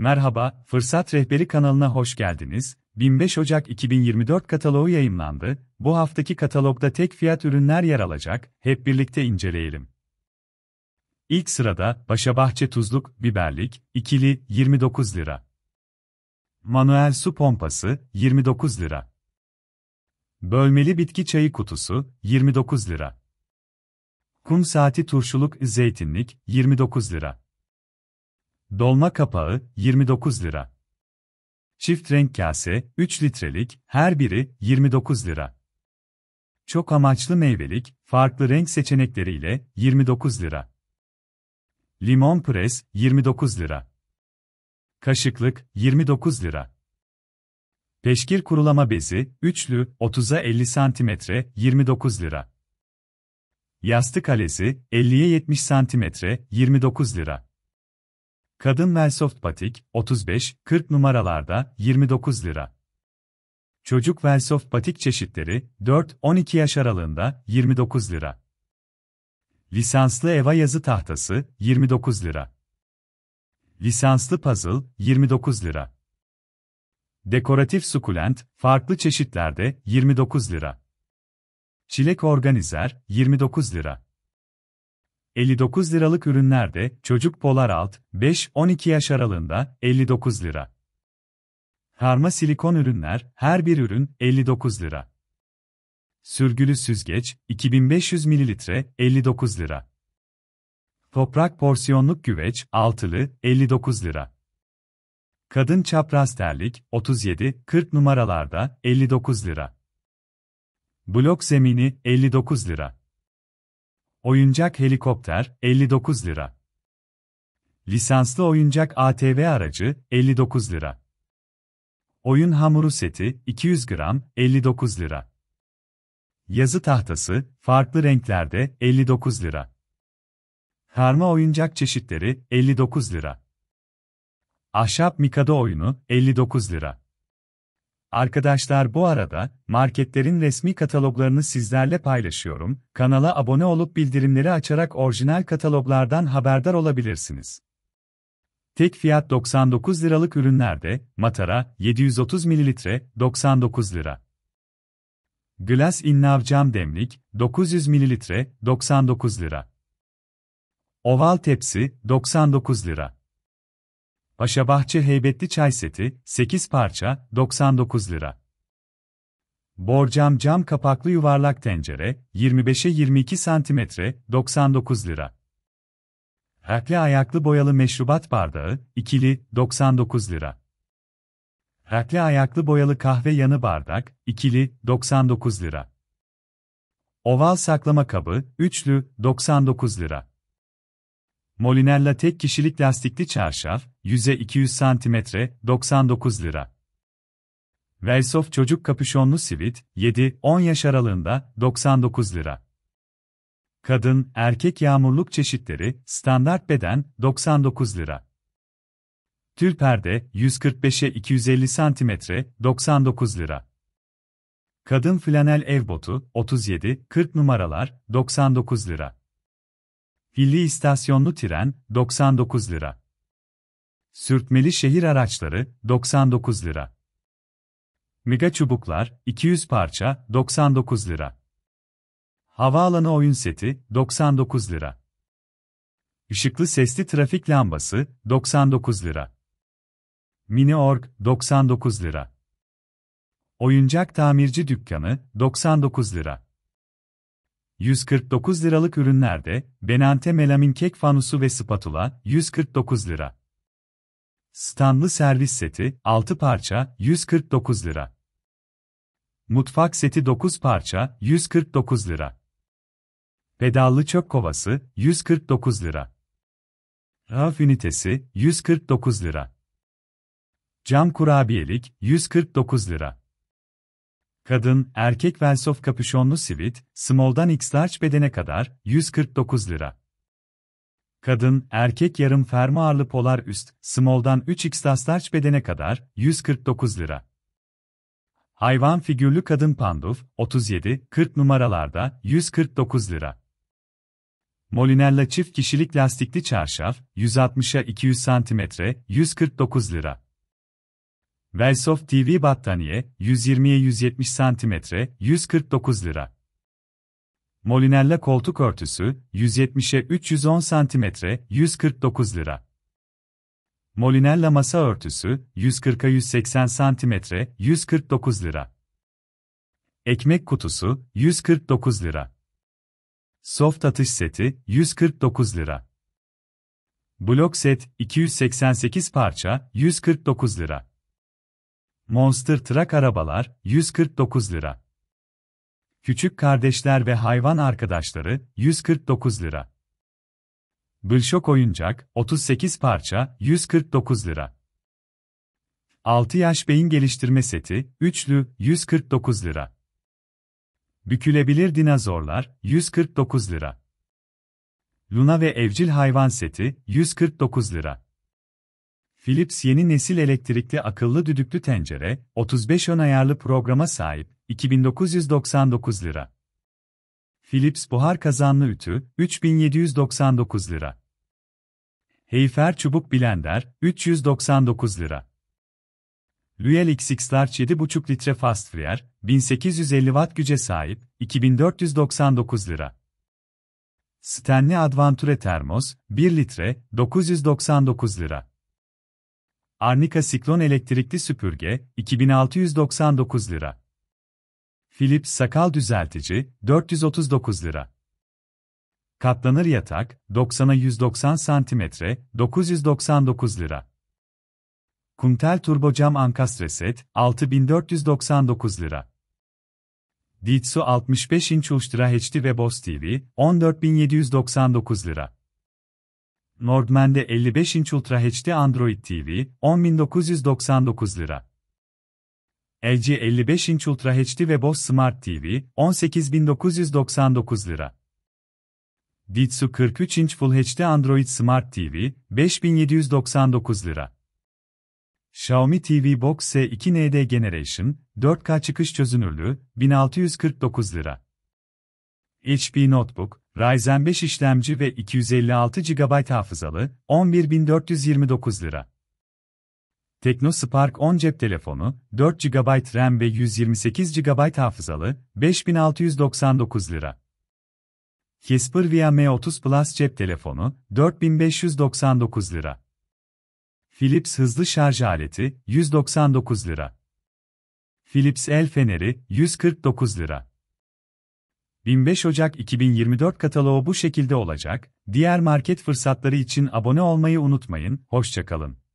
Merhaba, Fırsat Rehberi kanalına hoş geldiniz. 1005 Ocak 2024 kataloğu yayımlandı. Bu haftaki katalogda tek fiyat ürünler yer alacak. Hep birlikte inceleyelim. İlk sırada Başabahçe tuzluk, biberlik, ikili 29 lira. Manuel su pompası 29 lira. Bölmeli bitki çayı kutusu 29 lira. Kum saati turşuluk zeytinlik 29 lira. Dolma kapağı 29 lira. Çift renk kase 3 litrelik her biri 29 lira. Çok amaçlı meyvelik farklı renk seçenekleriyle 29 lira. Limon pres 29 lira. Kaşıklık 29 lira. Peşkir kurulama bezi üçlü 30'a 50 cm 29 lira. Yastık alesi 50'ye 70 cm 29 lira. Kadın Velsoft patik 35-40 numaralarda 29 lira. Çocuk Velsoft patik çeşitleri 4-12 yaş aralığında 29 lira. Lisanslı Eva yazı tahtası 29 lira. Lisanslı puzzle 29 lira. Dekoratif sukulent farklı çeşitlerde 29 lira. Çilek organizer 29 lira. 59 liralık ürünlerde çocuk polar alt 5-12 yaş aralığında 59 lira. Harma silikon ürünler her bir ürün 59 lira. Sürgülü süzgeç 2500 mililitre 59 lira. Toprak porsiyonluk güveç altılı 59 lira. Kadın çapraz terlik 37-40 numaralarda 59 lira. Blok zemini 59 lira. Oyuncak helikopter 59 lira. Lisanslı oyuncak ATV aracı 59 lira. Oyun hamuru seti 200 gram 59 lira. Yazı tahtası farklı renklerde 59 lira. Karma oyuncak çeşitleri 59 lira. Ahşap mikado oyunu 59 lira. Arkadaşlar bu arada, marketlerin resmi kataloglarını sizlerle paylaşıyorum, kanala abone olup bildirimleri açarak orijinal kataloglardan haberdar olabilirsiniz. Tek fiyat 99 liralık ürünlerde, Matara, 730 ml, 99 lira. Glass Innav Cam Demlik, 900 ml, 99 lira. Oval Tepsi, 99 lira. Paşabahçe heybetli çay seti, 8 parça, 99 lira. Borcam cam kapaklı yuvarlak tencere, 25'e 22 cm, 99 lira. Rakli ayaklı boyalı meşrubat bardağı, ikili, 99 lira. Rakli ayaklı boyalı kahve yanı bardak, ikili, 99 lira. Oval saklama kabı, üçlü, 99 lira. Molinella tek kişilik lastikli çarşaf, 100'e 200 cm, 99 lira. Velsof çocuk kapüşonlu sivit, 7-10 yaş aralığında, 99 lira. Kadın, erkek yağmurluk çeşitleri, standart beden, 99 lira. Tül perde, 145'e 250 cm, 99 lira. Kadın flanel ev botu, 37-40 numaralar, 99 lira. Filli istasyonlu tren 99 lira. Sürtmeli şehir araçları 99 lira. Mega çubuklar 200 parça 99 lira. Havaalanı oyun seti 99 lira. Işıklı sesli trafik lambası 99 lira. Mini org 99 lira. Oyuncak tamirci dükkanı 99 lira. 149 liralık ürünlerde Benante melamin kek fanusu ve spatula 149 lira. Standlı servis seti 6 parça 149 lira. Mutfak seti 9 parça 149 lira. Pedallı çöp kovası 149 lira. Raf ünitesi 149 lira. Cam kurabiyelik 149 lira. Kadın, erkek Velsof kapüşonlu sivit, small'dan x-large bedene kadar 149 lira. Kadın, erkek yarım fermuarlı polar üst, small'dan 3x large bedene kadar 149 lira. Hayvan figürlü kadın panduf 37 40 numaralarda 149 lira. Molinella çift kişilik lastikli çarşaf 160'a 200 cm 149 lira. Velsoft TV battaniye 120'ye 170 cm 149 lira. Molinella koltuk örtüsü 170'e 310 cm 149 lira. Molinella masa örtüsü 140'a 180 cm 149 lira. Ekmek kutusu 149 lira. Soft atış seti 149 lira. Blok set 288 parça 149 lira. Monster Truck arabalar 149 lira. Küçük kardeşler ve hayvan arkadaşları 149 lira. Bülşok oyuncak 38 parça 149 lira. 6 yaş beyin geliştirme seti üçlü 149 lira. Bükülebilir dinozorlar 149 lira. Luna ve evcil hayvan seti 149 lira. Philips yeni nesil elektrikli akıllı düdüklü tencere, 35 ön ayarlı programa sahip, 2999 lira. Philips buhar kazanlı ütü, 3799 lira. Heyfer çubuk blender, 399 lira. Luel XX Large 7,5 litre fast fryer, 1850 watt güce sahip, 2499 lira. Stanley Adventure Termos, 1 litre, 999 lira. Arnika Siklon Elektrikli Süpürge, 2699 lira. Philips Sakal Düzeltici, 439 lira. Katlanır yatak, 90'a 190 cm, 999 lira. Kuntel Turbo Cam Ankastre Set, 6499 lira. Ditsu 65 inç Ultra HD ve Boss TV, 14799 lira. Nordman'de 55 inç Ultra HD Android TV, 10.999 lira. LG 55 inç Ultra HD ve Bosch Smart TV, 18.999 lira. Ditsu 43 inç Full HD Android Smart TV, 5799 lira. Xiaomi TV Box S2 ND Generation, 4K çıkış çözünürlüğü, 1649 lira. HP Notebook, Ryzen 5 işlemci ve 256 GB hafızalı, 11.429 lira. Spark 10 cep telefonu, 4 GB RAM ve 128 GB hafızalı, 5699 lira. Casper M30 Plus cep telefonu, 4599 lira. Philips hızlı şarj aleti, 199 lira. Philips el feneri, 149 lira. 1005 Ocak 2024 kataloğu bu şekilde olacak. Diğer market fırsatları için abone olmayı unutmayın. Hoşçakalın.